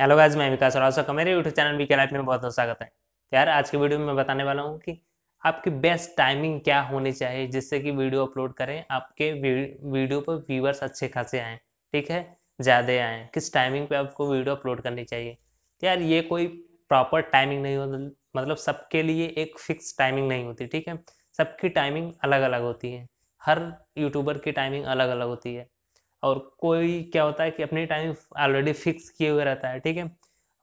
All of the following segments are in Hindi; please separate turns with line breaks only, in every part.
हेलो गाइज मैं विकास और आशा मेरे यूट्यूब चैनल वी के लाइफ में बहुत बहुत स्वागत है तो यार आज के वीडियो में मैं बताने वाला हूँ कि आपकी बेस्ट टाइमिंग क्या होनी चाहिए जिससे कि वीडियो अपलोड करें आपके वीडियो पर व्यूवर्स अच्छे खासे आएँ ठीक है ज़्यादा आएँ किस टाइमिंग पर आपको वीडियो अपलोड करनी चाहिए तो यार ये कोई प्रॉपर टाइमिंग नहीं होती मतलब सबके लिए एक फिक्स टाइमिंग नहीं होती ठीक है सबकी टाइमिंग अलग अलग होती है हर यूट्यूबर की टाइमिंग अलग अलग होती है और कोई क्या होता है कि अपने टाइम ऑलरेडी फिक्स किए हुए रहता है ठीक है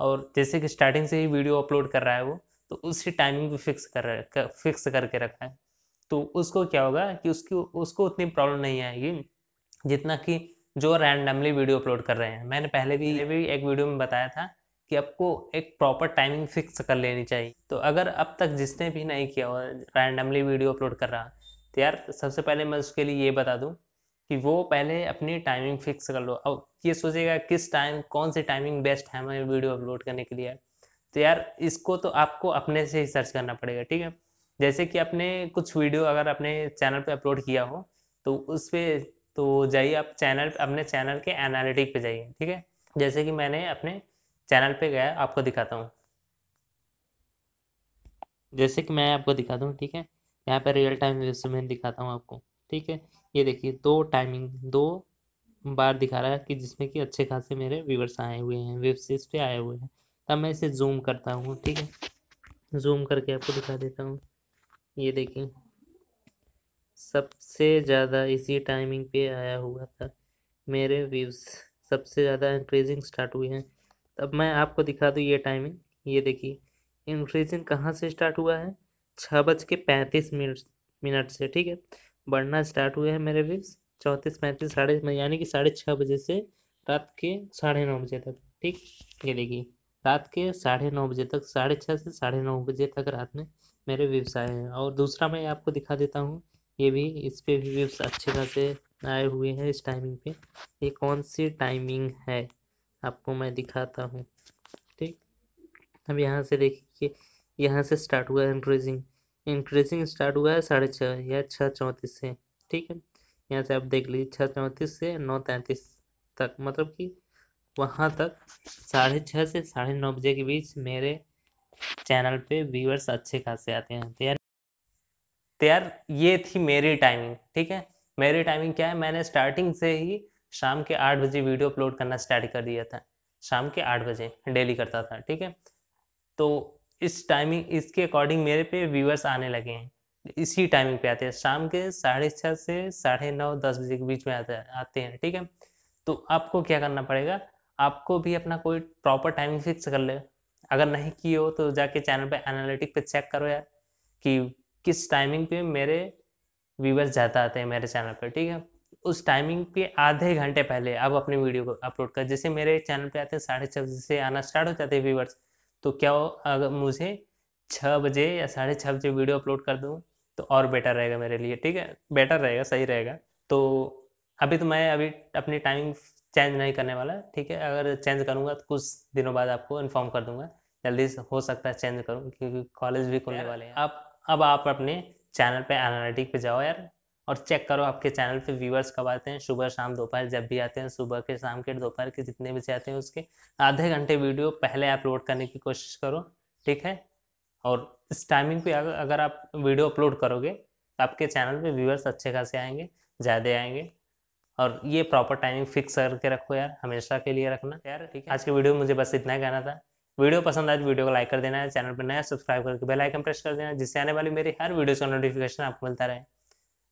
और जैसे कि स्टार्टिंग से ही वीडियो अपलोड कर रहा है वो तो उसी टाइमिंग को फिक्स कर रहा है फिक्स करके रखा है तो उसको क्या होगा कि उसकी उसको उतनी प्रॉब्लम नहीं आएगी जितना कि जो रैंडमली वीडियो अपलोड कर रहे हैं मैंने पहले भी भी एक वीडियो में बताया था कि आपको एक प्रॉपर टाइमिंग फिक्स कर लेनी चाहिए तो अगर अब तक जिसने भी नहीं किया हो रैंडमली वीडियो अपलोड कर रहा तो यार सबसे पहले मैं उसके लिए ये बता दूँ कि वो पहले अपनी टाइमिंग फिक्स कर लो अब ये सोचेगा किस टाइम कौन सी टाइमिंग बेस्ट है हमें वीडियो अपलोड करने के लिए तो यार इसको तो आपको अपने से ही सर्च करना पड़ेगा ठीक है जैसे कि आपने कुछ वीडियो अगर अपने चैनल पे अपलोड किया हो तो उस पर तो जाइए आप चैनल अपने चैनल के एनालिटिक पे जाइए ठीक है जैसे कि मैंने अपने चैनल पे गया आपको दिखाता हूँ जैसे कि मैं आपको दिखाता हूँ ठीक है यहाँ पर रियल टाइम मैं दिखाता हूँ आपको ठीक है ये देखिए दो टाइमिंग दो बार दिखा रहा है कि जिसमें कि अच्छे खासे मेरे व्यूवर्स आए हुए हैं वेब पे आए हुए हैं तब तो मैं इसे जूम करता हूँ ठीक है जूम करके आपको दिखा देता हूँ ये देखिए सबसे ज़्यादा इसी टाइमिंग पे आया हुआ था मेरे व्यूज़ सबसे ज़्यादा इंक्रीजिंग स्टार्ट हुई है तब तो मैं आपको दिखा दूँ ये टाइमिंग ये देखिए इंक्रीजिंग कहाँ से स्टार्ट हुआ है छः बज के पैंतीस मिनट मिनट से ठीक है बढ़ना स्टार्ट हुए हैं मेरे व्यूज चौंतीस पैंतीस साढ़े यानी कि साढ़े छः बजे से रात के साढ़े नौ बजे तक ठीक ये देखिए रात के साढ़े नौ बजे तक साढ़े छः से साढ़े नौ बजे तक रात में मेरे व्यूज आए हैं और दूसरा मैं आपको दिखा देता हूँ ये भी इस पर भी व्यूज अच्छे खासे आए हुए हैं इस टाइमिंग पे ये कौन सी टाइमिंग है आपको मैं दिखाता हूँ ठीक अब यहाँ से देखिए यहाँ से स्टार्ट हुआ है इंक्रीजिंग इंक्रीजिंग स्टार्ट हुआ है साढ़े छः या छः चौंतीस से ठीक है यहाँ से आप देख लीजिए छः चौंतीस से नौ तैंतीस तक मतलब कि वहाँ तक साढ़े छः से साढ़े नौ बजे के बीच मेरे चैनल पे व्यूअर्स अच्छे खासे आते हैं तो यार तो यार ये थी मेरी टाइमिंग ठीक है मेरी टाइमिंग क्या है मैंने स्टार्टिंग से ही शाम के आठ बजे वीडियो अपलोड करना स्टार्ट कर दिया था शाम के आठ बजे डेली करता था ठीक है तो इस टाइमिंग इसके अकॉर्डिंग मेरे पे व्यूअर्स आने लगे हैं इसी टाइमिंग पे आते हैं शाम के साढ़े छः से साढ़े नौ दस बजे के बीच में आते आते हैं ठीक है तो आपको क्या करना पड़ेगा आपको भी अपना कोई प्रॉपर टाइमिंग फिक्स कर ले अगर नहीं किए हो तो जाके चैनल पे एनालिटिक पे चेक करो यार कि किस टाइमिंग पे मेरे व्यूवर्स ज़्यादा आते हैं मेरे चैनल पे ठीक है उस टाइमिंग पे आधे घंटे पहले आप अपनी वीडियो को अपलोड कर जैसे मेरे चैनल पे आते हैं साढ़े छः बजे से आना स्टार्ट हो जाते हैं व्यूवर्स तो क्या हो अगर मुझे छः बजे या साढ़े छः बजे वीडियो अपलोड कर दूँ तो और बेटर रहेगा मेरे लिए ठीक है बेटर रहेगा सही रहेगा तो अभी तो मैं अभी अपनी टाइमिंग चेंज नहीं करने वाला ठीक है अगर चेंज करूँगा तो कुछ दिनों बाद आपको इन्फॉर्म कर दूँगा जल्दी हो सकता है चेंज करूँ क्योंकि कॉलेज भी खुलने वाले हैं अब अब आप अपने चैनल पे एनालिटिक पे जाओ यार और चेक करो आपके चैनल पे व्यूअर्स कब आते हैं सुबह शाम दोपहर जब भी आते हैं सुबह के शाम के दोपहर के जितने बजे आते हैं उसके आधे घंटे वीडियो पहले अपलोड करने की कोशिश करो ठीक है और इस टाइमिंग पे अगर आप वीडियो अपलोड करोगे तो आपके चैनल पे व्यूअर्स अच्छे खासे आएंगे ज़्यादा आएंगे और ये प्रॉपर टाइमिंग फिक्स करके रखो यार हमेशा के लिए रखना यार ठीक है आज के वीडियो में मुझे बस इतना ही कहना था वीडियो पसंद आए तो वीडियो को लाइक कर देना है चैनल पर नया सब्सक्राइब करके बेल आइकन प्रेस कर देना जिससे आने वाली मेरी हर वीडियो का नोटिफिकेशन आपको मिलता रहे